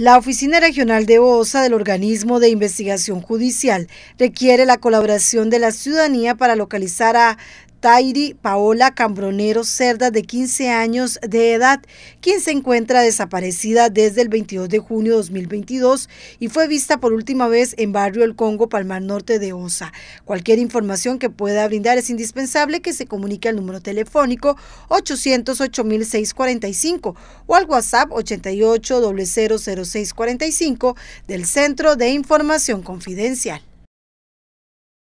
La Oficina Regional de OSA del Organismo de Investigación Judicial requiere la colaboración de la ciudadanía para localizar a Tairi Paola Cambronero Cerda, de 15 años de edad, quien se encuentra desaparecida desde el 22 de junio de 2022 y fue vista por última vez en Barrio El Congo, Palmar Norte de Osa. Cualquier información que pueda brindar es indispensable que se comunique al número telefónico 808 808.645 o al WhatsApp 8800645 del Centro de Información Confidencial.